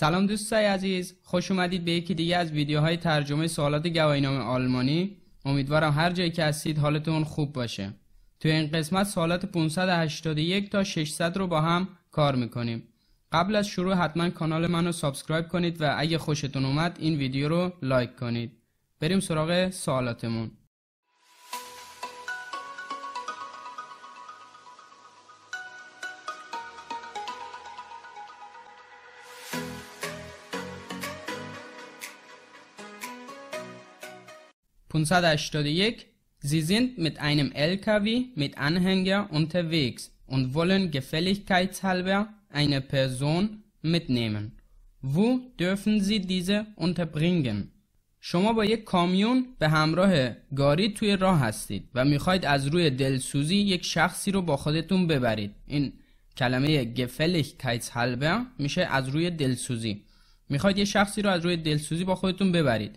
سلام دوستای عزیز خوش اومدید به یکی دیگه از ویدیوهای ترجمه سوالات گواهینامه آلمانی امیدوارم هر جایی که هستید حالتون خوب باشه تو این قسمت سوالات 581 تا 600 رو با هم کار میکنیم قبل از شروع حتما کانال منو سابسکرایب کنید و اگه خوشتون اومد این ویدیو رو لایک کنید بریم سراغ سوالاتمون 581 Sie sind mit einem LKW mit Anhänger unterwegs und wollen gefälligkeitshalber eine Person mitnehmen. Wo dürfen Sie diese unterbringen؟ شما با یک کامیون به همراه گاری توی راه هستید و میخواید از روی دلسوزی یک شخصی رو با خودتون ببرید. این کلمه gefälligkeitshalber میشه از روی دلسوزی. میخواید یه شخصی رو از روی دلسوزی با خودتون ببرید.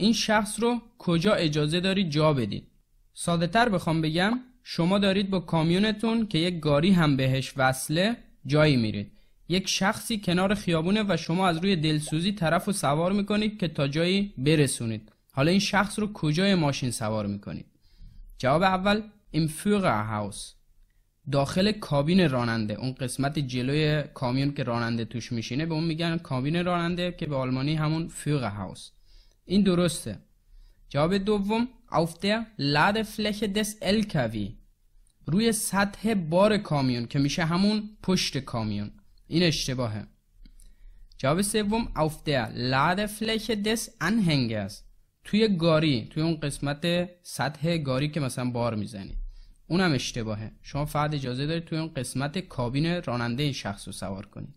این شخص رو کجا اجازه دارید جا بدید ساده تر بخوام بگم شما دارید با کامیونتون که یک گاری هم بهش وصله جایی میرید یک شخصی کنار خیابونه و شما از روی دلسوزی طرف رو سوار میکنید که تا جایی برسونید حالا این شخص رو کجای ماشین سوار میکنید جواب اول فوق هاوس داخل کابین راننده اون قسمت جلوی کامیون که راننده توش میشینه به اون میگن کابین راننده که به آلمانی همون فوق هاوس این درسته جواب دوم auf der Ladefläche des LKW روی سطح بار کامیون که میشه همون پشت کامیون این اشتباهه جواب سوم auf der Ladefläche des Anhängers توی گاری توی اون قسمت سطح گاری که مثلا بار میزنی اونم اشتباهه شما فقط اجازه دارید توی اون قسمت کابین راننده این شخص رو سوار کنید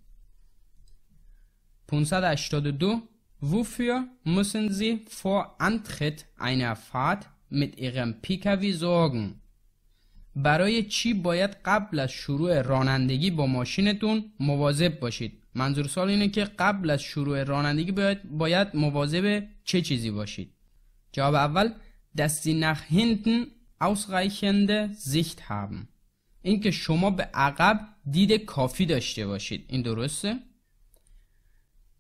582 Wofür müssen Sie vor Antritt einer Fahrt mit Ihrem pkw sorgen? برای چی باید قبل از شروع رانندگی با ماشینتون مواظب باشید منظور سال اینه که قبل از شروع رانندگی باید, باید مواظب چه چیزی باشید جواب اول نخ sie nach hinten ausreichende Sicht haben اینکه شما به عقب دید کافی داشته باشید این درسته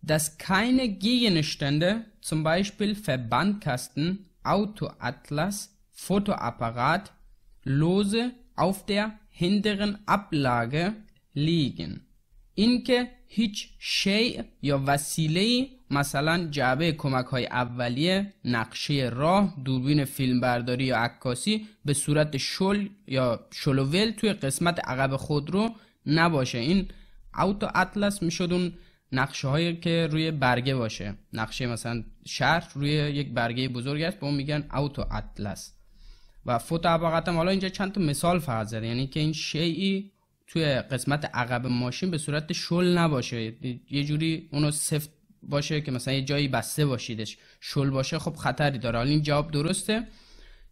dass keine Gegenstände, zum Beispiel Verbandkasten, Autoatlas, Fotoapparat, lose auf der hinteren Ablage liegen. اینکه هیچ شیع یا وسیله مثلا جعبه کمک های اولیه نقشه راه دوربین فیلمبرداری یا عکاسی به صورت شل یا شلوول توی قسمت عقب خود رو نباشه این اوتو اطلس میشد اون نقشه هایی که روی برگه باشه نقشه مثلا شهر روی یک برگه بزرگ است به اون میگن اوتو اطلس و فوتو هم حالا اینجا چند تا مثال فقط زده یعنی که این شیعی توی قسمت عقب ماشین به صورت شل نباشه یه جوری اونو سفت باشه که مثلا یه جایی بسته باشیدش شل باشه خب خطری داره حالا این جواب درسته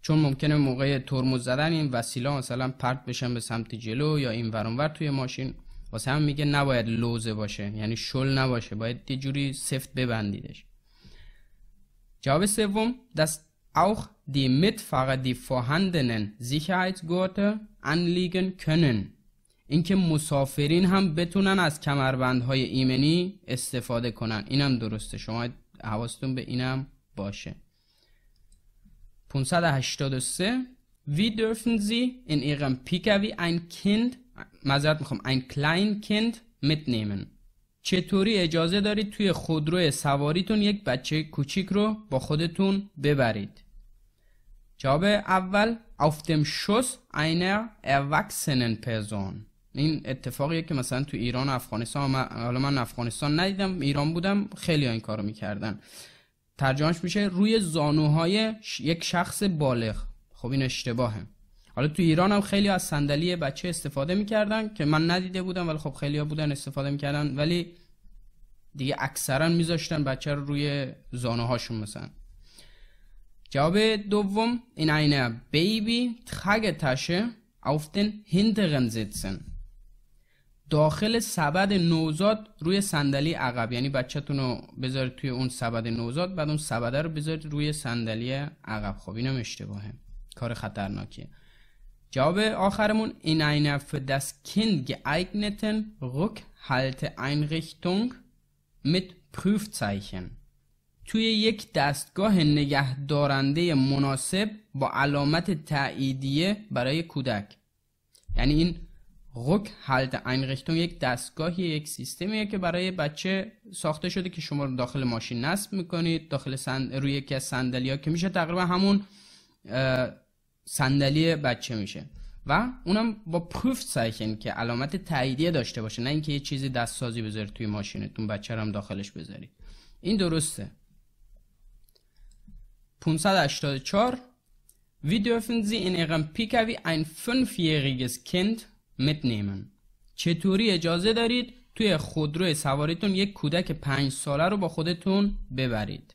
چون ممکنه موقع ترمز زدن این وسیله مثلا پرت بشن به سمت جلو یا این ورانور توی ماشین واسه هم میگه نباید لوزه باشه یعنی شل نباشه باید یه جوری سفت ببندیدش جواب سوم dass auch die Mitfahrer die vorhandenen Sicherheitsgurte anlegen können اینکه مسافرین هم بتونن از کمربندهای ایمنی استفاده کنن اینم درسته شما حواستون به اینم باشه 583 Wie dürfen Sie in Ihrem PKW ein Kind مذارت میخوام کلین کند متنیمن چطوری اجازه دارید توی خودروی سواریتون یک بچه کوچیک رو با خودتون ببرید جواب اول auf dem Schuss einer erwachsenen Person این اتفاقیه که مثلا تو ایران و افغانستان حالا من افغانستان ندیدم ایران بودم خیلی ها این کارو میکردن ترجمهش میشه روی زانوهای یک شخص بالغ خب این اشتباهه حالا تو ایران هم خیلی از صندلی بچه استفاده میکردن که من ندیده بودم ولی خب خیلی بودن استفاده میکردن ولی دیگه اکثرا میذاشتن بچه رو روی زانوهاشون هاشون مثلا جواب دوم این عینه بیبی تخگ تشه den hinteren sitzen داخل سبد نوزاد روی صندلی عقب یعنی بچهتون رو بذارید توی اون سبد نوزاد بعد اون سبد رو بذارید روی صندلی عقب خب اینم اشتباهه کار خطرناکیه جواب آخرمون in دست für حالت Kind geeigneten Rückhalteeinrichtung پروف Prüfzeichen توی یک دستگاه نگه دارنده مناسب با علامت تاییدیه برای کودک یعنی این این اینریختون یک دستگاهی یک سیستمیه که برای بچه ساخته شده که شما رو داخل ماشین نصب میکنید داخل سند... روی یکی از ها که میشه تقریبا همون صندلی بچه میشه و اونم با پروف سایکن که علامت تاییدیه داشته باشه نه اینکه یه چیزی دست سازی بذاری توی ماشینتون بچه رو هم داخلش بذاری این درسته 584 Wie dürfen Sie in Ihrem PKW ein fünfjähriges Kind mitnehmen? چطوری اجازه دارید توی خودرو سواریتون یک کودک پنج ساله رو با خودتون ببرید؟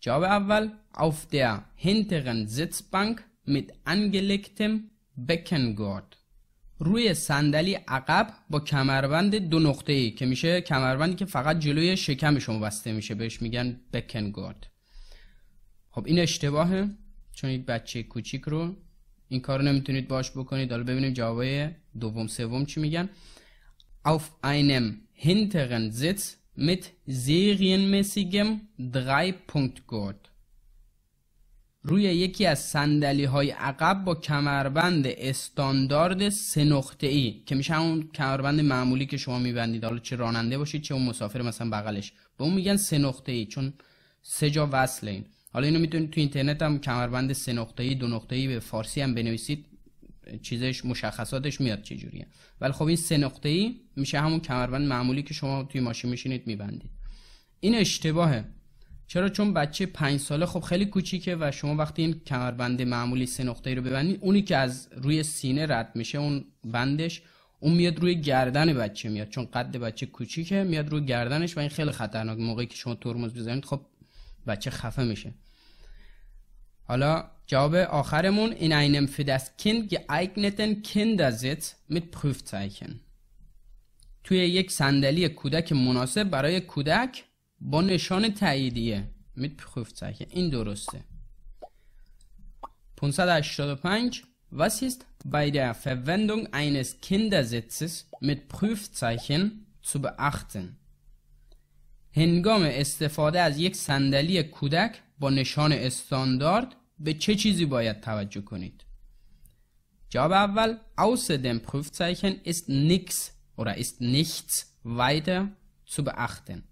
جواب اول Auf der hinteren Sitzbank mit angelegtem Beckengurt روی صندلی عقب با کمربند دو نقطه ای که میشه کمربندی که فقط جلوی شکم شکمشون بسته میشه بهش میگن بکنگارد خب این اشتباهه چون یک بچه کوچیک رو این کار نمیتونید باش بکنید حالا ببینیم جوابه دوم سوم چی میگن auf einem hinteren Sitz mit serienmäßigem درائی Punkt Gurt روی یکی از سندلی های عقب با کمربند استاندارد سه نقطه ای که میشه اون کمربند معمولی که شما میبندید حالا چه راننده باشید چه اون مسافر مثلا بغلش به اون میگن سه نقطه ای چون سه جا وصل این حالا اینو میتونید تو اینترنت هم کمربند سه نقطه ای دو نقطه ای به فارسی هم بنویسید چیزش مشخصاتش میاد چه جوریه ولی خب این سه نقطه ای میشه همون کمربند معمولی که شما توی ماشین میشینید میبندید این اشتباهه چرا چون بچه پنج ساله خب خیلی کوچیکه و شما وقتی این کمربند معمولی سه ای رو ببندید اونی که از روی سینه رد میشه اون بندش اون میاد روی گردن بچه میاد چون قد بچه کوچیکه میاد روی گردنش و این خیلی خطرناک موقعی که شما ترمز بزنید خب بچه خفه میشه حالا جواب آخرمون این اینم für das Kind geeigneten میت توی یک صندلی کودک مناسب برای کودک با نشان تاییدیه Prüfzeichen این درسته 585 Was ist bei der Verwendung eines Kindersitzes mit Prüfzeichen zu beachten? هنگام استفاده از یک صندلی کودک با نشان استاندارد به چه چیزی باید توجه کنید؟ جواب اول außerdem Prüfzeichen ist nichts oder ist nichts weiter zu beachten.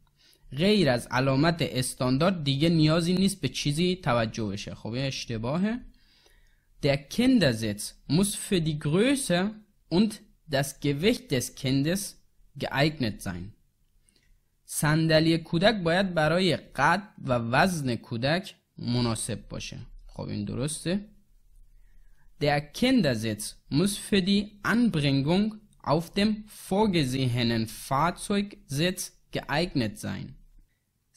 غیر از علامت استاندارد دیگه نیازی نیست به چیزی توجه بشه خب یه اشتباهه Der Kindersitz muss für die Größe und das Gewicht des Kindes geeignet sein. صندلی کودک باید برای قد و وزن کودک مناسب باشه. خب این درسته؟ Der Kindersitz muss für die Anbringung auf dem vorgesehenen Fahrzeugsitz geeignet sein.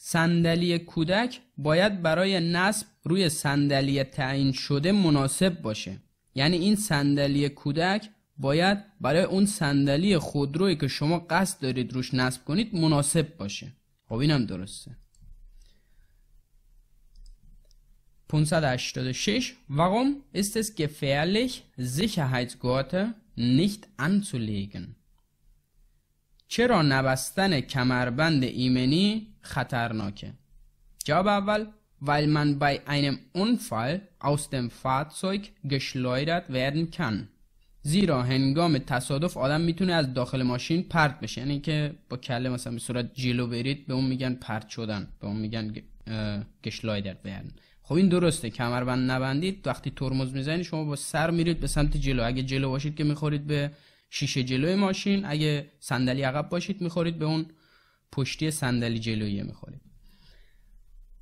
صندلی کودک باید برای نصب روی صندلی تعیین شده مناسب باشه یعنی این صندلی کودک باید برای اون صندلی خودرویی که شما قصد دارید روش نصب کنید مناسب باشه خب اینم درسته 586 Warum ist es gefährlich Sicherheitsgurte nicht anzulegen چرا نبستن کمربند ایمنی خطرناکه؟ جواب اول weil man bei einem Unfall aus dem Fahrzeug geschleudert werden kann. زیرا هنگام تصادف آدم میتونه از داخل ماشین پرت بشه یعنی که با کله مثلا به صورت جلو برید به اون میگن پرت شدن به اون میگن گشلایدر werden خب این درسته کمربند نبندید وقتی ترمز میزنید شما با سر میرید به سمت جلو اگه جلو باشید که میخورید به شیشه جلوی ماشین اگه صندلی عقب باشید میخورید به اون پشتی صندلی جلویی میخورید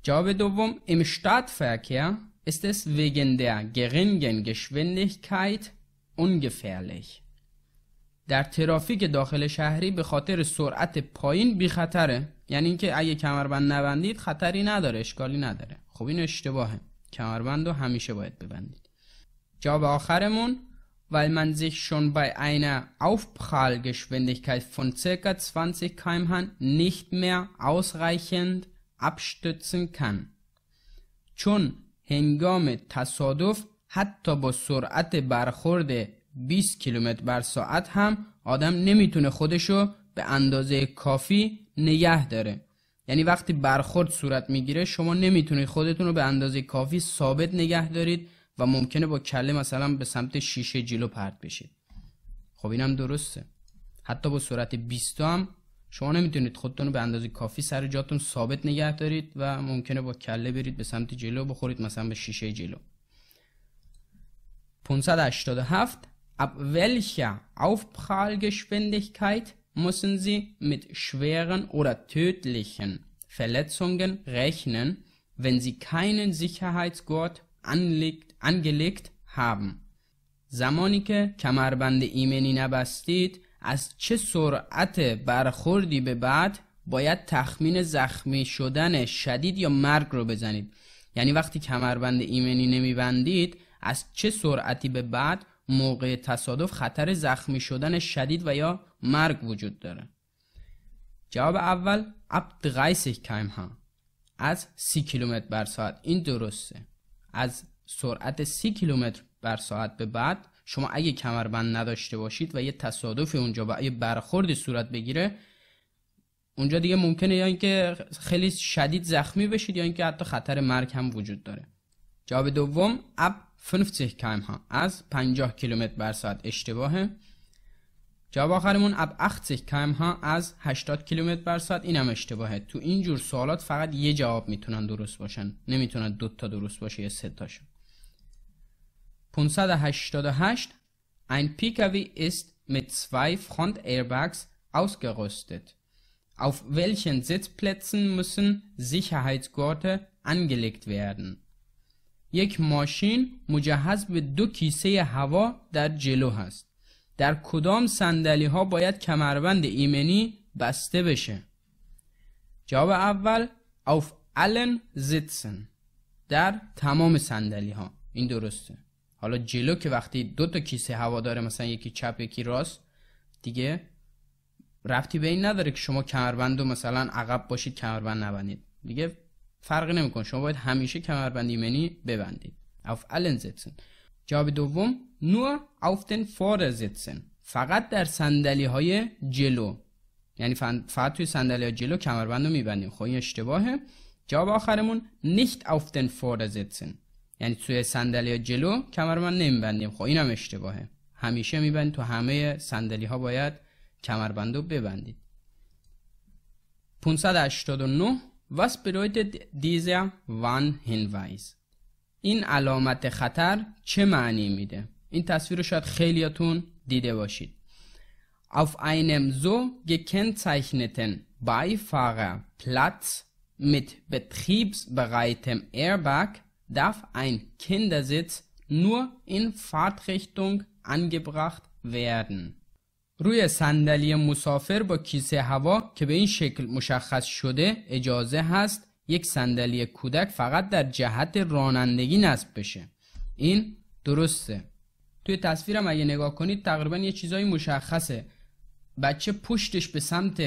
جواب دوم شتات فرکر است اس وگن در گرینگن گشوندیکایت ungefährlich در ترافیک داخل شهری به خاطر سرعت پایین بی خطره یعنی اینکه اگه کمربند نبندید خطری نداره اشکالی نداره خب این اشتباهه کمربند رو همیشه باید ببندید جواب آخرمون weil man sich schon bei einer Aufprallgeschwindigkeit von ca. 20 km/h nicht mehr ausreichend abstützen kann. چون هنگام تصادف حتی با سرعت برخورد 20 کیلومتر بر ساعت هم آدم نمیتونه خودشو به اندازه کافی نگه داره یعنی وقتی برخورد صورت میگیره شما نمیتونید خودتون رو به اندازه کافی ثابت نگه دارید و ممکنه با کله مثلا به سمت شیشه جلو پرت بشید خب اینم درسته حتی با سرعت 20 هم شما نمیتونید خودتون رو به اندازه کافی سر جاتون ثابت نگه دارید و ممکنه با کله برید به سمت جلو بخورید مثلا به شیشه جلو 587 Ab welcher Aufprallgeschwindigkeit müssen Sie mit schweren oder tödlichen Verletzungen rechnen, wenn Sie keinen Sicherheitsgurt anlegt angelegt haben زمانی که کمربند ایمنی نبستید از چه سرعت برخوردی به بعد باید تخمین زخمی شدن شدید یا مرگ رو بزنید یعنی وقتی کمربند ایمنی نمیبندید از چه سرعتی به بعد موقع تصادف خطر زخمی شدن شدید و یا مرگ وجود داره جواب اول اب 30 ها از 30 کیلومتر بر ساعت این درسته از سرعت 30 کیلومتر بر ساعت به بعد شما اگه کمربند نداشته باشید و یه تصادفی اونجا با یه برخوردی صورت بگیره اونجا دیگه ممکنه یا اینکه خیلی شدید زخمی بشید یا اینکه حتی خطر مرگ هم وجود داره جواب دوم اب 50 کم ها از 50 کیلومتر بر ساعت اشتباهه جواب آخرمون اب 80 کم ها از 80 کیلومتر بر ساعت اینم اشتباهه تو این جور سوالات فقط یه جواب میتونن درست باشن نمیتونن دوتا درست باشه یا سه تاشون 588 Ein Pkw ist mit zwei Frontairbags ausgerüstet. Auf welchen Sitzplätzen müssen Sicherheitsgurte angelegt werden. یک ماشین مجهز به دو کیسه هوا در جلو هست. در کدام سندلی ها باید کمربند ایمنی بسته بشه؟ جواب اول auf allen sitzen در تمام صندلی ها این درسته حالا جلو که وقتی دو تا کیسه هوا داره مثلا یکی چپ یکی راست دیگه رفتی به این نداره که شما کمربند و مثلا عقب باشید کمربند نبندید دیگه فرق نمیکنه شما باید همیشه کمربند ایمنی ببندید auf allen sitzen جواب دوم nur auf den vordersitzen فقط در صندلی های جلو یعنی فقط توی صندلی های جلو کمربند رو میبندیم خب این اشتباهه جواب آخرمون nicht auf den vordersitzen یعنی توی صندلی جلو کمر من نمیبندیم خب اینم اشتباهه همیشه میبندید تو همه صندلی ها باید کمربند و ببندید 589 Was bedeutet dieser Warnhinweis? این علامت خطر چه معنی میده؟ این تصویر رو شاید خیلیاتون دیده باشید. Auf einem so gekennzeichneten Beifahrerplatz mit betriebsbereitem Airbag darf ein Kindersitz nur in Fahrtrichtung angebracht werden. روی صندلی مسافر با کیسه هوا که به این شکل مشخص شده اجازه هست یک صندلی کودک فقط در جهت رانندگی نصب بشه این درسته توی تصویرم اگه نگاه کنید تقریبا یه چیزایی مشخصه بچه پشتش به سمت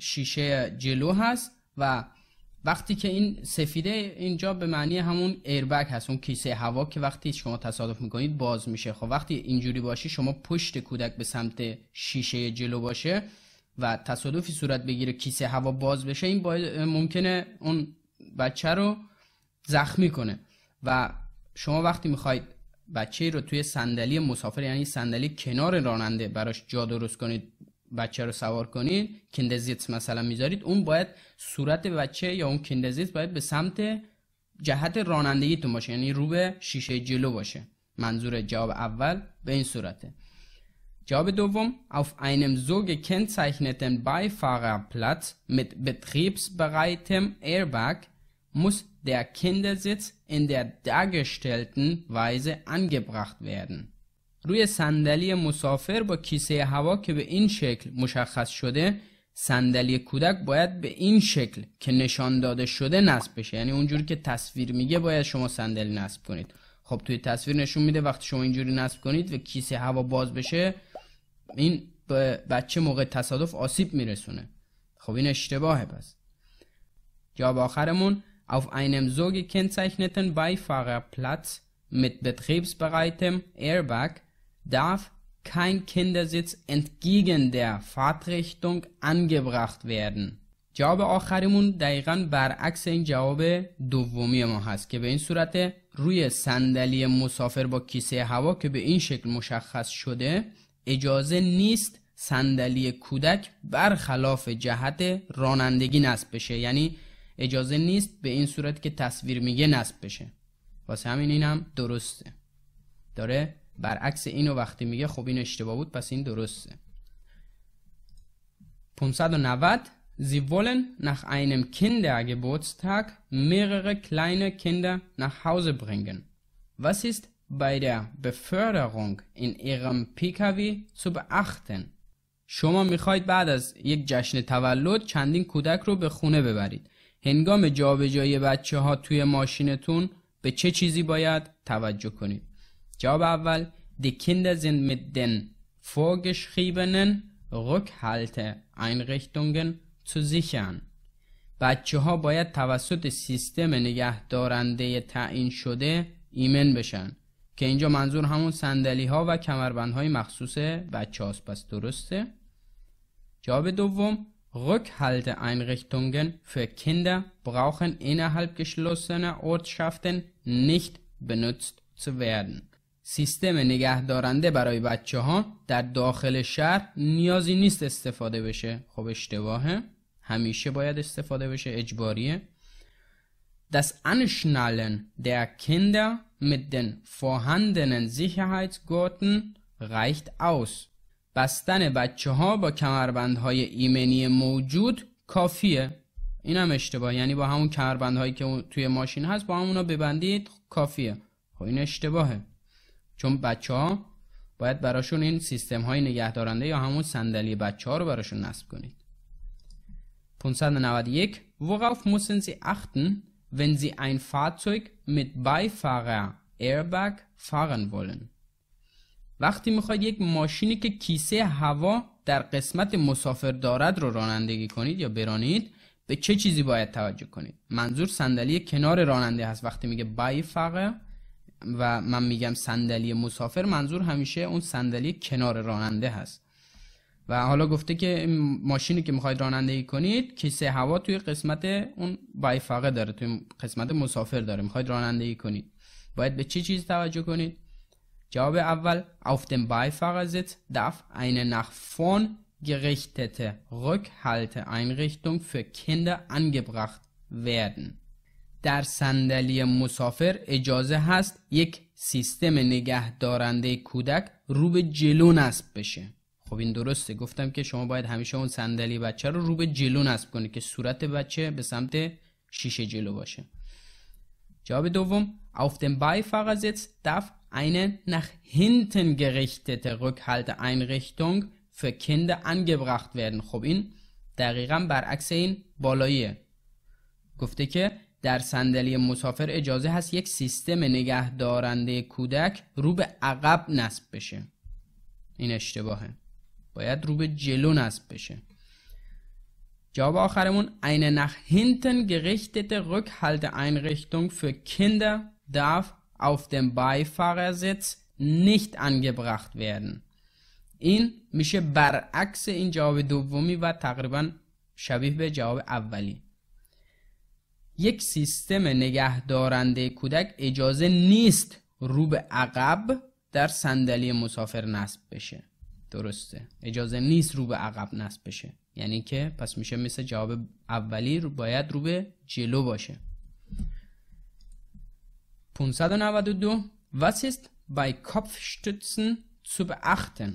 شیشه جلو هست و وقتی که این سفیده اینجا به معنی همون ایربگ هست اون کیسه هوا که وقتی شما تصادف میکنید باز میشه خب وقتی اینجوری باشی شما پشت کودک به سمت شیشه جلو باشه و تصادفی صورت بگیره کیسه هوا باز بشه این ممکنه اون بچه رو زخمی کنه و شما وقتی میخواید بچه رو توی صندلی مسافر یعنی صندلی کنار راننده براش جا درست کنید بچه رو سوار کنین کندزیت مثلا میذارید اون باید صورت بچه یا اون کندزیت باید به سمت جهت رانندگیتون باشه یعنی رو به شیشه جلو باشه منظور جواب اول به این صورته جواب دوم auf einem so gekennzeichneten Beifahrerplatz mit betriebsbereitem Airbag muss der Kindersitz in der dargestellten Weise angebracht werden. روی صندلی مسافر با کیسه هوا که به این شکل مشخص شده صندلی کودک باید به این شکل که نشان داده شده نصب بشه یعنی اونجوری که تصویر میگه باید شما صندلی نصب کنید خب توی تصویر نشون میده وقتی شما اینجوری نصب کنید و کیسه هوا باز بشه این به بچه موقع تصادف آسیب میرسونه خب این اشتباهه پس جواب آخرمون auf einem so gekennzeichneten Beifahrerplatz mit betriebsbereitem Airbag darf kein Kindersitz entgegen der Fahrtrichtung angebracht werden. جواب آخرمون دقیقا برعکس این جواب دومی ما هست که به این صورت روی صندلی مسافر با کیسه هوا که به این شکل مشخص شده اجازه نیست صندلی کودک برخلاف جهت رانندگی نصب بشه یعنی اجازه نیست به این صورت که تصویر میگه نصب بشه واسه همین اینم درسته داره برعکس اینو وقتی میگه خب این اشتباه بود پس این درسته 590 Sie wollen nach einem Kindergeburtstag mehrere kleine Kinder nach Hause bringen. Was ist bei der Beförderung in Ihrem PKW zu beachten? شما میخواید بعد از یک جشن تولد چندین کودک رو به خونه ببرید. هنگام جابجایی بچه ها توی ماشینتون به چه چیزی باید توجه کنید؟ Job Jobaval, die Kinder sind mit den vorgeschriebenen Rückhalteeinrichtungen zu sichern. بچه ها باید توسط سیستم نگهدارنده تعیین شده ایمن بشن که اینجا منظور همون صندلی ها و کمربند های مخصوص بچه هاست پس درسته؟ جواب دوم Rückhalteeinrichtungen für Kinder brauchen innerhalb geschlossener Ortschaften nicht benutzt zu werden. سیستم نگهدارنده برای بچه ها در داخل شهر نیازی نیست استفاده بشه خب اشتباهه همیشه باید استفاده بشه اجباریه Das Anschnallen der Kinder mit den vorhandenen Sicherheitsgurten reicht aus. بستن بچه ها با کمربندهای ایمنی موجود کافیه این هم اشتباه یعنی با همون کمربندهایی که توی ماشین هست با همون ببندید خب کافیه خب این اشتباهه چون بچه ها باید براشون این سیستم های نگهدارنده یا همون صندلی بچه ها رو براشون نصب کنید 591 Worauf müssen Sie achten, wenn Sie ein Fahrzeug mit Beifahrer Airbag fahren wollen? وقتی میخواید یک ماشینی که کیسه هوا در قسمت مسافر دارد رو رانندگی کنید یا برانید به چه چیزی باید توجه کنید منظور صندلی کنار راننده هست وقتی میگه بای فقه و من میگم صندلی مسافر منظور همیشه اون صندلی کنار راننده هست و حالا گفته که ماشینی که میخواید رانندگی کنید کیسه هوا توی قسمت اون بایفقه داره توی قسمت مسافر داره میخواید رانندگی کنید باید به چه چی چیز توجه کنید جواب اول auf dem Beifahrersitz darf eine nach vorn gerichtete Rückhalteeinrichtung für Kinder angebracht werden در صندلی مسافر اجازه هست یک سیستم نگه دارنده کودک رو به جلو نصب بشه خب این درسته گفتم که شما باید همیشه اون صندلی بچه رو رو به جلو نصب کنید که صورت بچه به سمت شیشه جلو باشه جواب دوم auf dem Beifahrersitz darf eine nach hinten gerichtete Rückhalteeinrichtung für Kinder angebracht werden خب این دقیقا برعکس این بالاییه گفته که در صندلی مسافر اجازه هست یک سیستم نگه دارنده کودک رو به عقب نصب بشه این اشتباهه باید رو به جلو نصب بشه جواب آخرمون eine nach hinten gerichtete Rückhalteeinrichtung für Kinder darf auf dem Beifahrersitz nicht angebracht werden. این میشه برعکس این جواب دومی و تقریبا شبیه به جواب اولی. یک سیستم نگهدارنده کودک اجازه نیست رو به عقب در صندلی مسافر نصب بشه درسته اجازه نیست رو به عقب نصب بشه یعنی که پس میشه مثل جواب اولی رو باید رو به جلو باشه 592 Was ist bei Kopfstützen zu beachten?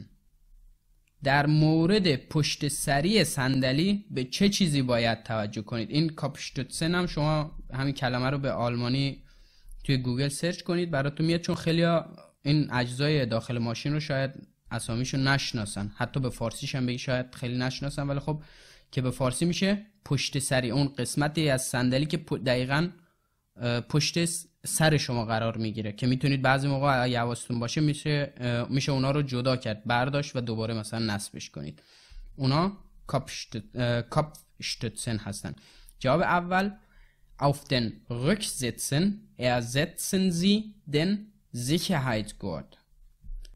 در مورد پشت سری صندلی به چه چیزی باید توجه کنید این کاپشتوتسن هم شما همین کلمه رو به آلمانی توی گوگل سرچ کنید براتون میاد چون خیلی ها این اجزای داخل ماشین رو شاید اسامیشون نشناسن حتی به فارسیش هم بگی شاید خیلی نشناسن ولی خب که به فارسی میشه پشت سری اون قسمتی از صندلی که دقیقا پشت سر شما قرار میگیره که میتونید بعضی موقع اگه باشه میشه میشه اونا رو جدا کرد برداشت و دوباره مثلا نصبش کنید اونا کپشتتسن هستن جواب اول auf den Rücksitzen ersetzen Sie den Sicherheitsgurt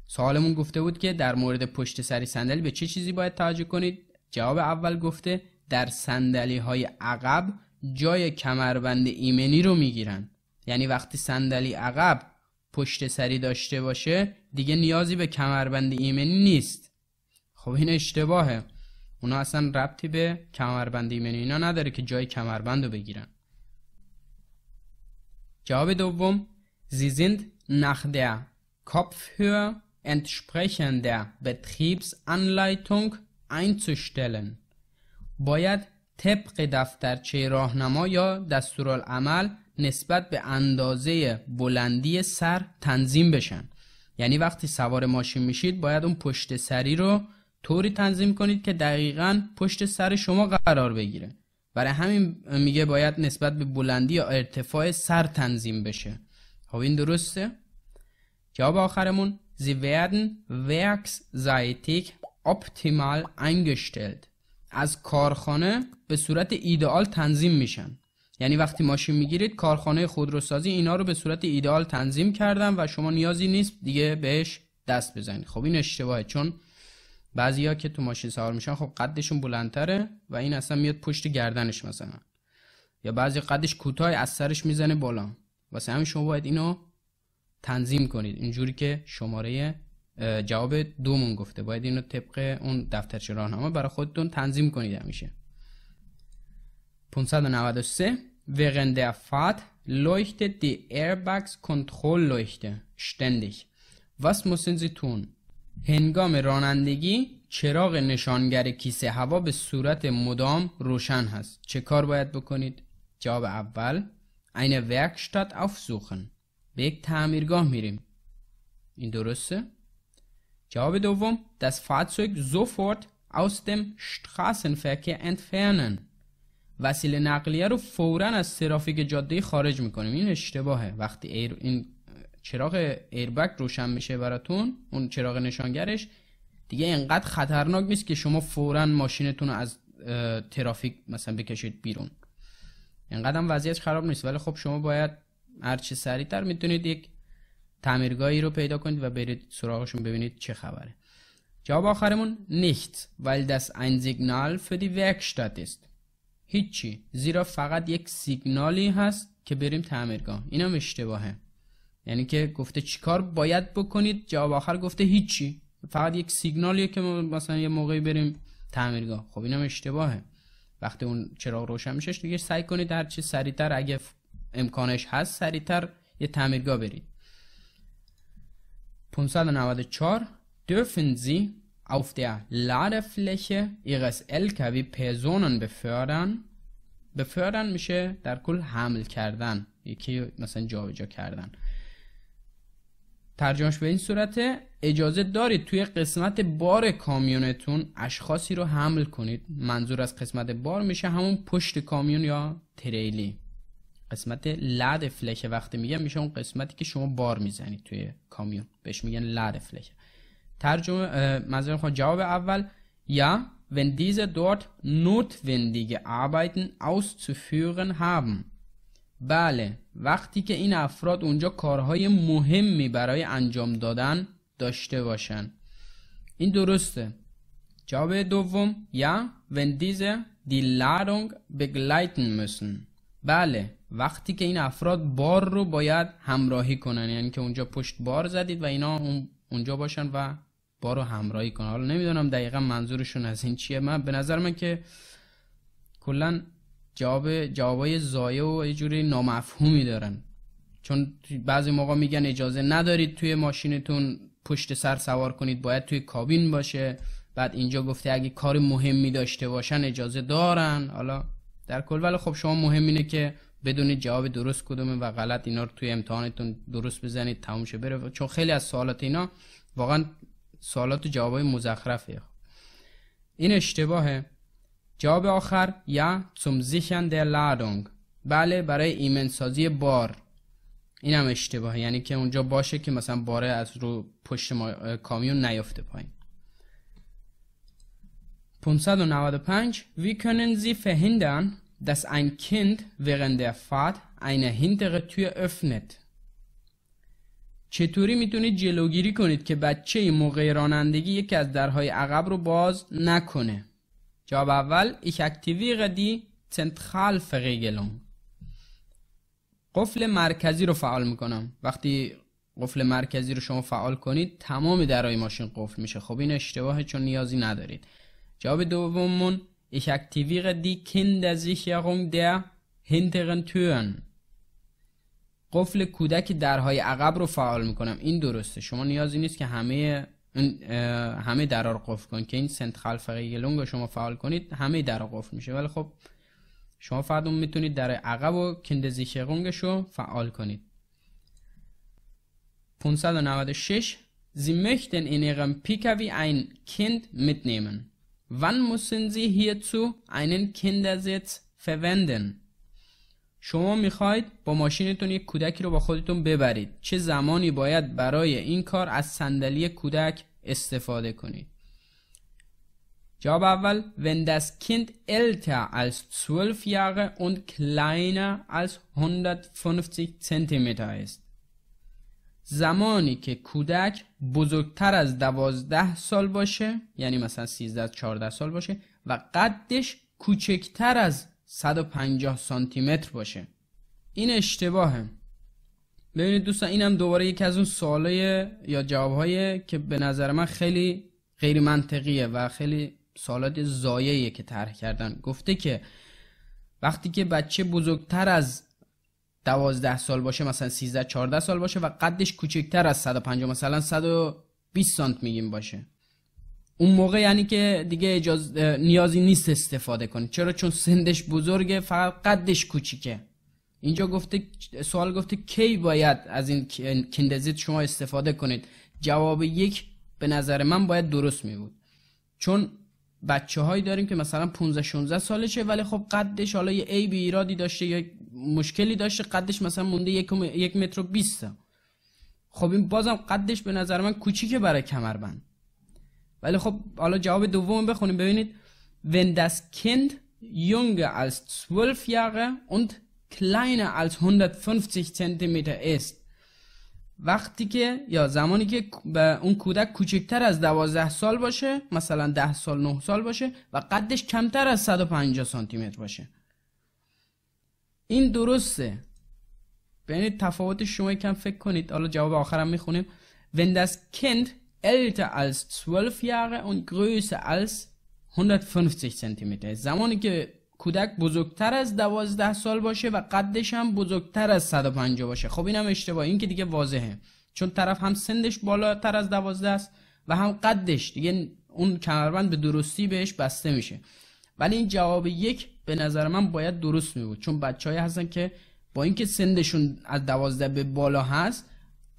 سوالمون گفته بود که در مورد پشت سری صندلی به چه چیزی باید توجه کنید جواب اول گفته در صندلی های عقب جای کمربند ایمنی رو میگیرن یعنی وقتی صندلی عقب پشت سری داشته باشه دیگه نیازی به کمربند ایمنی نیست خب این اشتباهه اونا اصلا ربطی به کمربند ایمنی اینا نداره که جای کمربند رو بگیرن جواب دوم Sie sind در der Kopfhöhe entsprechend der Betriebsanleitung einzustellen. باید طبق دفترچه راهنما یا دستورالعمل نسبت به اندازه بلندی سر تنظیم بشن یعنی وقتی سوار ماشین میشید باید اون پشت سری رو طوری تنظیم کنید که دقیقا پشت سر شما قرار بگیره برای همین میگه باید نسبت به بلندی یا ارتفاع سر تنظیم بشه خب این درسته؟ جواب آخرمون ویدن ویکس زایتیک اپتیمال انگشتلد از کارخانه به صورت ایدئال تنظیم میشن یعنی وقتی ماشین میگیرید کارخانه خودروسازی اینا رو به صورت ایدئال تنظیم کردن و شما نیازی نیست دیگه بهش دست بزنید خب این اشتباهه چون بعضیا که تو ماشین سوار میشن خب قدشون بلندتره و این اصلا میاد پشت گردنش مثلا یا بعضی قدش کوتاه از سرش میزنه بالا واسه همین شما باید اینو تنظیم کنید اینجوری که شماره جواب دومون گفته باید اینو طبق اون دفترچه راهنما برای خودتون تنظیم کنید همیشه 593 Während der Fahrt leuchtet die Airbags-Kontrollleuchte ständig. Was müssen Sie tun? هنگام رانندگی چراغ نشانگر کیسه هوا به صورت مدام روشن هست. چه کار باید بکنید؟ جواب اول eine Werkstatt aufsuchen. به یک تعمیرگاه میریم. این درسته؟ جواب دوم das Fahrzeug sofort aus dem Straßenverkehr entfernen. وسیله نقلیه رو فورا از ترافیک جاده خارج میکنیم این اشتباهه وقتی این چراغ ایربک روشن میشه براتون اون چراغ نشانگرش دیگه اینقدر خطرناک نیست که شما فورا ماشینتون از ترافیک مثلا بکشید بیرون اینقدر هم وضعیت خراب نیست ولی خب شما باید هرچه سریعتر میتونید یک تعمیرگاهی رو پیدا کنید و برید سراغشون ببینید چه خبره جواب آخرمون نیست ولی دست این سیگنال فدی die است. هیچی زیرا فقط یک سیگنالی هست که بریم تعمیرگاه اینم اشتباهه یعنی که گفته چیکار باید بکنید جواب آخر گفته هیچی فقط یک سیگنالیه که ما مثلا یه موقعی بریم تعمیرگاه خب اینم اشتباهه وقتی اون چراغ روشن میشه دیگه سعی کنید هر چی سریعتر اگه امکانش هست سریعتر یه تعمیرگاه برید 594 dürfen Sie auf der Ladefläche ihres LKW personen befördern befördern میشه در کل حمل کردن یکی مثلا جابجا کردن ترجمهش به این صورت، اجازه دارید توی قسمت بار کامیونتون اشخاصی رو حمل کنید منظور از قسمت بار میشه همون پشت کامیون یا تریلی قسمت لد فلشه وقتی میگه میشه اون قسمتی که شما بار میزنید توی کامیون بهش میگن لد فلشه ترجمه منظورم خواهد خب جواب اول یا wenn diese dort notwendige Arbeiten auszuführen haben. بله وقتی که این افراد اونجا کارهای مهمی برای انجام دادن داشته باشن این درسته جواب دوم یا wenn diese die Ladung begleiten müssen بله وقتی که این افراد بار رو باید همراهی کنن یعنی که اونجا پشت بار زدید و اینا اونجا باشن و با رو همراهی کنه حالا نمیدونم دقیقا منظورشون از این چیه من به نظر من که کلا جواب جوابای زایه و یه جوری نامفهومی دارن چون بعضی موقع میگن اجازه ندارید توی ماشینتون پشت سر سوار کنید باید توی کابین باشه بعد اینجا گفته اگه کار مهمی داشته باشن اجازه دارن حالا در کل ولی خب شما مهم اینه که بدونید جواب درست کدومه و غلط اینا رو توی امتحانتون درست بزنید تمومشه بره چون خیلی از سوالات اینا واقعا سوالات و جوابای مزخرفه این اشتباهه جواب آخر یا zum sichern der Ladung بله برای ایمن سازی بار این هم اشتباهه یعنی که اونجا باشه که مثلا باره از رو پشت ما... کامیون نیفته پایین 595 Wie können Sie verhindern, dass ein Kind während der Fahrt eine hintere Tür öffnet? چطوری میتونید جلوگیری کنید که بچه موقع رانندگی یکی از درهای عقب رو باز نکنه جواب اول ایک اکتیویق دی سنترال قفل مرکزی رو فعال میکنم وقتی قفل مرکزی رو شما فعال کنید تمام درهای ماشین قفل میشه خب این اشتباه چون نیازی ندارید جواب دوممون ایک اکتیوی دی کند از ایک یقوم در قفل کودک درهای عقب رو فعال میکنم این درسته شما نیازی نیست که همه همه درا رو قفل کن که این سنترال گلونگ رو شما فعال کنید همه درا قفل میشه ولی خب شما فقط میتونید در عقب و کندزیشرونگش رو فعال کنید 596 Sie möchten in Ihrem PKW ein Kind mitnehmen. Wann müssen Sie hierzu einen Kindersitz verwenden? شما میخواید با ماشینتون یک کودکی رو با خودتون ببرید چه زمانی باید برای این کار از صندلی کودک استفاده کنید جواب اول wenn das Kind als 12 Jahre und kleiner als 150 متر است. زمانی که کودک بزرگتر از 12 سال باشه یعنی مثلا 13 14 سال باشه و قدش کوچکتر از 150 سانتی متر باشه این اشتباهه ببینید دوستان اینم دوباره یکی از اون سوالای یا جوابهایی که به نظر من خیلی غیر منطقیه و خیلی سوالات زایه که طرح کردن گفته که وقتی که بچه بزرگتر از 12 سال باشه مثلا 13 14 سال باشه و قدش کوچکتر از 150 مثلا 120 سانت میگیم باشه اون موقع یعنی که دیگه اجاز... نیازی نیست استفاده کنید چرا چون سندش بزرگه فقط قدش کوچیکه اینجا گفته سوال گفته کی باید از این کندزیت شما استفاده کنید جواب یک به نظر من باید درست می بود چون بچه هایی داریم که مثلا 15 16 سالشه ولی خب قدش حالا یه عیب ایرادی داشته یا مشکلی داشته قدش مثلا مونده یک, یک متر و 20 خب این بازم قدش به نظر من کوچیکه برای کمربند ولی خب حالا جواب دوم بخونیم ببینید wenn das Kind jünger als 12 Jahre und kleiner als 150 cm ist وقتی که یا زمانی که اون کودک کوچکتر از 12 سال باشه مثلا 10 سال 9 سال باشه و قدش کمتر از 150 سانتی متر باشه این درسته ببینید تفاوت شما کم فکر کنید حالا جواب آخرم میخونیم wenn das Kind älter als 12 Jahre und größer als 150 cm. زمانی که کودک بزرگتر از 12 سال باشه و قدش هم بزرگتر از 150 باشه خب اینم هم اشتباه این که دیگه واضحه چون طرف هم سندش بالاتر از 12 است و هم قدش دیگه اون کمربند به درستی بهش بسته میشه ولی این جواب یک به نظر من باید درست می بود چون بچه‌ای هستن که با اینکه سندشون از 12 به بالا هست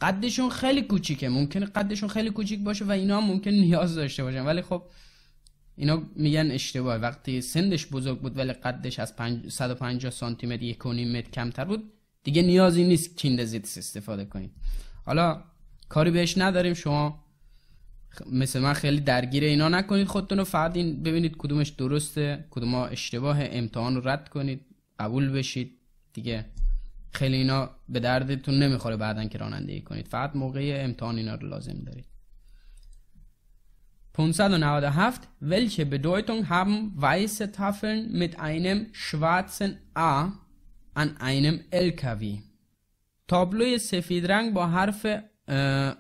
قدشون خیلی کوچیکه ممکنه قدشون خیلی کوچیک باشه و اینا هم ممکن نیاز داشته باشن ولی خب اینا میگن اشتباه وقتی سندش بزرگ بود ولی قدش از 150 سانتی متر یک متر کمتر بود دیگه نیازی نیست کیندزیتس استفاده کنید حالا کاری بهش نداریم شما مثل من خیلی درگیر اینا نکنید خودتون رو فقط این ببینید کدومش درسته کدوم اشتباه امتحان رو رد کنید قبول بشید دیگه خیلی اینا به دردتون نمیخوره بعدا که رانندگی کنید فقط موقع امتحان اینا رو لازم دارید 597 welche Bedeutung haben weiße Tafeln mit einem schwarzen A an einem LKW تابلوی سفید رنگ با حرف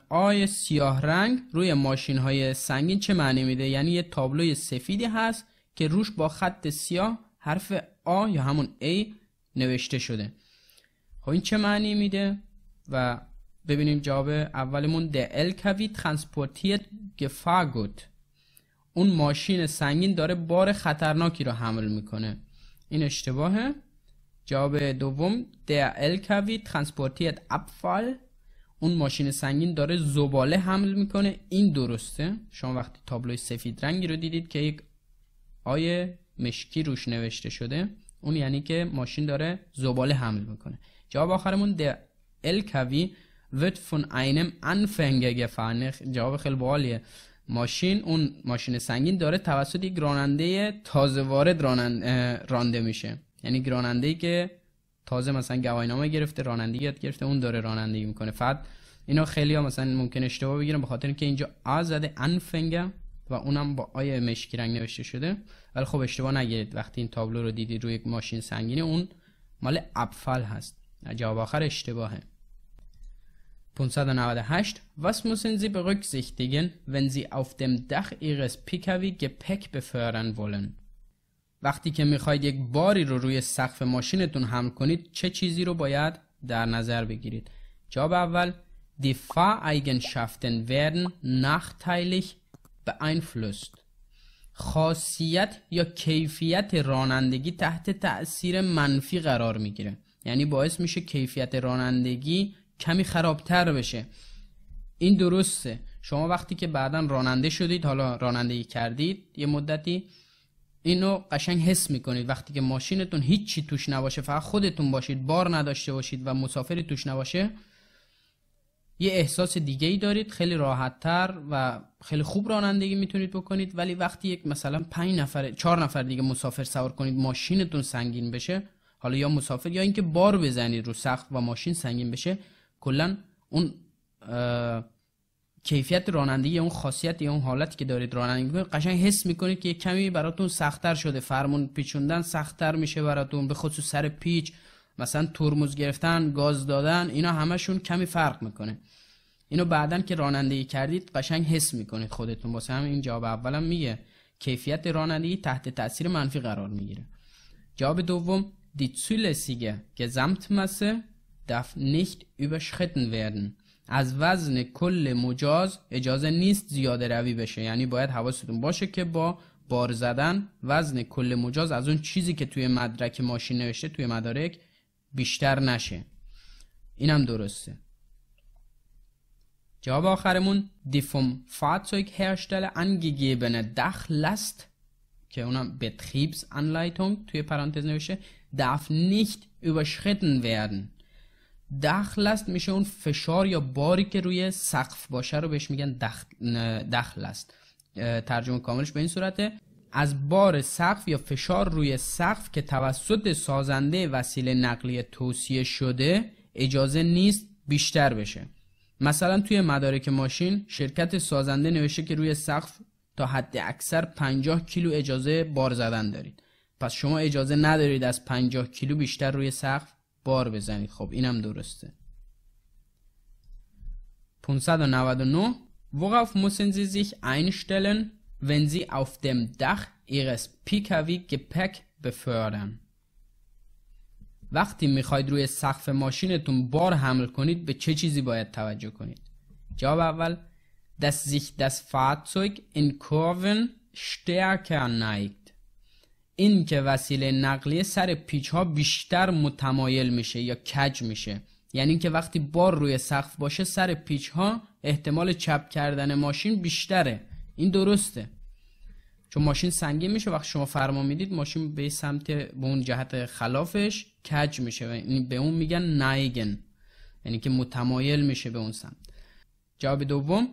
آی سیاه رنگ روی ماشین های سنگین چه معنی میده یعنی یه تابلوی سفیدی هست که روش با خط سیاه حرف آ یا همون A نوشته شده خب این چه معنی میده و ببینیم جواب اولمون در الکوی ترانسپورتیت گفاگوت اون ماشین سنگین داره بار خطرناکی رو حمل میکنه این اشتباهه جواب دوم در الکوی ترانسپورتیت ابفال اون ماشین سنگین داره زباله حمل میکنه این درسته شما وقتی تابلوی سفید رنگی رو دیدید که یک آیه مشکی روش نوشته شده اون یعنی که ماشین داره زباله حمل میکنه جواب آخرمون در الکوی wird von einem Anfänger gefahren جواب خیلی بالیه ماشین اون ماشین سنگین داره توسط یک راننده تازه وارد رانده میشه یعنی راننده که تازه مثلا گواهینامه گرفته رانندگی یاد گرفته اون داره رانندگی میکنه فقط اینا خیلی ها مثلا ممکن اشتباه بگیرن به خاطر اینکه اینجا آ زده انفنگه و اونم با آی مشکی رنگ نوشته شده ولی خب اشتباه نگیرید وقتی این تابلو رو دیدید روی یک ماشین سنگینه اون مال اپفل هست جواب آخر اشتباهه 598 was müssen sie berücksichtigen wenn sie auf dem dach ihres pkw gepäck befördern wollen وقتی که میخواید یک باری رو روی سقف ماشینتون حمل کنید چه چیزی رو باید در نظر بگیرید جواب اول die fahreigenschaften werden nachteilig beeinflusst خاصیت یا کیفیت رانندگی تحت تاثیر منفی قرار میگیره یعنی باعث میشه کیفیت رانندگی کمی خرابتر بشه این درسته شما وقتی که بعدا راننده شدید حالا رانندگی کردید یه مدتی اینو قشنگ حس میکنید وقتی که ماشینتون هیچی توش نباشه فقط خودتون باشید بار نداشته باشید و مسافری توش نباشه یه احساس دیگه ای دارید خیلی راحت تر و خیلی خوب رانندگی میتونید بکنید ولی وقتی یک مثلا پنج نفر چهار نفر دیگه مسافر سوار کنید ماشینتون سنگین بشه حالا یا مسافر یا اینکه بار بزنی رو سخت و ماشین سنگین بشه کلا اون کیفیت رانندگی اون خاصیت یا اون حالتی که دارید رانندگی میکنید قشنگ حس میکنید که کمی براتون سختتر شده فرمون پیچوندن سختتر میشه براتون به خصوص سر پیچ مثلا ترمز گرفتن گاز دادن اینا همشون کمی فرق میکنه اینو بعدا که رانندگی کردید قشنگ حس میکنید خودتون واسه همین جواب اولم میگه کیفیت رانندگی تحت تاثیر منفی قرار میگیره جواب دوم Die zulässige Gesamtmasse darf nicht überschritten werden. از وزن کل مجاز اجازه نیست زیاده روی بشه یعنی باید حواستون باشه که با بار زدن وزن کل مجاز از اون چیزی که توی مدرک ماشین نوشته توی مدارک بیشتر نشه اینم درسته جواب آخرمون دی هرشتل Fahrzeughersteller angegebene Dachlast که اونم انلایتونگ توی پرانتز نوشته darf nicht überschritten werden دخل است میشه اون فشار یا باری که روی سقف باشه رو بهش میگن دخل, است ترجمه کاملش به این صورته از بار سقف یا فشار روی سقف که توسط سازنده وسیله نقلیه توصیه شده اجازه نیست بیشتر بشه مثلا توی مدارک ماشین شرکت سازنده نوشته که روی سقف تا حد اکثر 50 کیلو اجازه بار زدن دارید پس شما اجازه ندارید از 50 کیلو بیشتر روی سقف بار بزنید خب اینم درسته 599 Worauf müssen Sie sich einstellen, wenn Sie auf dem Dach Ihres PKW Gepäck befördern? وقتی میخواید روی سقف ماشینتون بار حمل کنید به چه چیزی باید توجه کنید؟ جواب اول dass sich das Fahrzeug in Kurven stärker neigt این که وسیله نقلیه سر پیچ ها بیشتر متمایل میشه یا کج میشه یعنی که وقتی بار روی سقف باشه سر پیچ ها احتمال چپ کردن ماشین بیشتره این درسته چون ماشین سنگین میشه وقتی شما فرما میدید ماشین به سمت به اون جهت خلافش کج میشه یعنی به اون میگن نایگن یعنی که متمایل میشه به اون سمت جواب دوم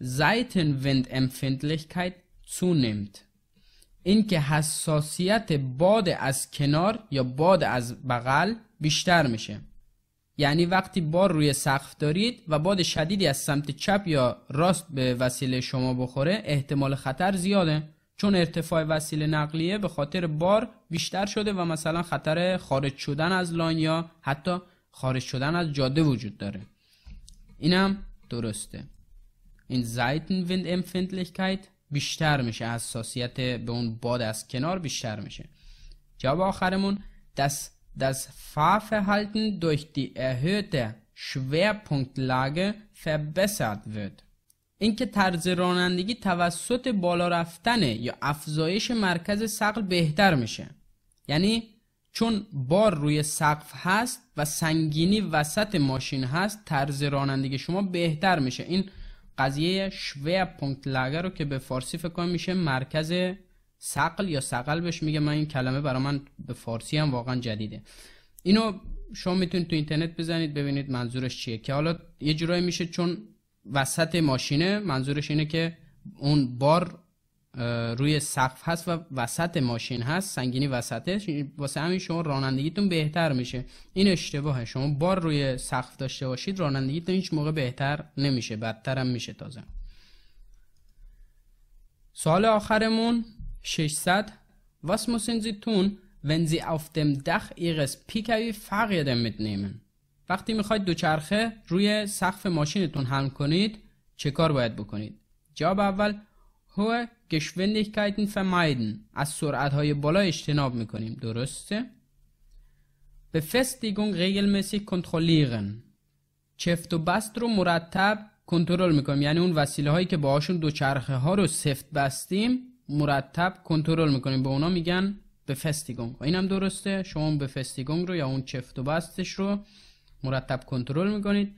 زایتن ویند امفندلیکایت zunimmt اینکه حساسیت باد از کنار یا باد از بغل بیشتر میشه یعنی وقتی بار روی سقف دارید و باد شدیدی از سمت چپ یا راست به وسیله شما بخوره احتمال خطر زیاده چون ارتفاع وسیله نقلیه به خاطر بار بیشتر شده و مثلا خطر خارج شدن از لاین یا حتی خارج شدن از جاده وجود داره اینم درسته این زایتن بیشتر میشه حساسیت به اون باد از کنار بیشتر میشه جواب آخرمون دست das Fahrverhalten durch die erhöhte Schwerpunktlage verbessert wird اینکه طرز رانندگی توسط بالا رفتن یا افزایش مرکز سقل بهتر میشه یعنی چون بار روی سقف هست و سنگینی وسط ماشین هست طرز رانندگی شما بهتر میشه این قضیه لگه رو که به فارسی فکر میشه مرکز سقل یا سقل بهش میگه من این کلمه برای من به فارسی هم واقعا جدیده اینو شما میتونید تو اینترنت بزنید ببینید منظورش چیه که حالا یه جورایی میشه چون وسط ماشینه منظورش اینه که اون بار روی سقف هست و وسط ماشین هست سنگینی وسطه واسه همین شما رانندگیتون بهتر میشه این اشتباهه شما بار روی سقف داشته باشید رانندگیتون هیچ موقع بهتر نمیشه بدتر هم میشه تازه سوال آخرمون 600 واس müssen wenn Sie auf dem Dach Ihres وقتی میخواید دوچرخه روی سقف ماشینتون حمل کنید چه کار باید بکنید؟ جواب اول هوه Geschwindigkeiten vermeiden. از سرعت های بالا اجتناب میکنیم. درسته؟ بفستیگون regelmäßig kontrollieren. چفت و بست رو مرتب کنترل میکنیم. یعنی اون وسیله هایی که باهاشون چرخه ها رو سفت بستیم مرتب کنترل میکنیم. به اونا میگن این اینم درسته. شما بفستیگون رو یا اون چفت و بستش رو مرتب کنترل میکنید.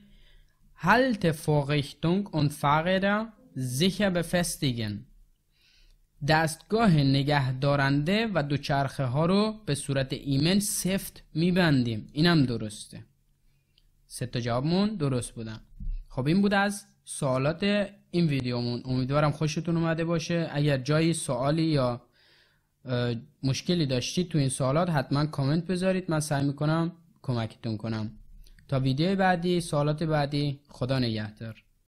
هلت فوقیchtung und Fahrräder sicher befestigen دستگاه نگهدارنده و دوچرخه ها رو به صورت ایمن سفت میبندیم اینم درسته سه تا جوابمون درست بودن خب این بود از سوالات این ویدیومون امیدوارم خوشتون اومده باشه اگر جایی سوالی یا مشکلی داشتید تو این سوالات حتما کامنت بذارید من سعی میکنم کمکتون کنم تا ویدیو بعدی سوالات بعدی خدا نگهدار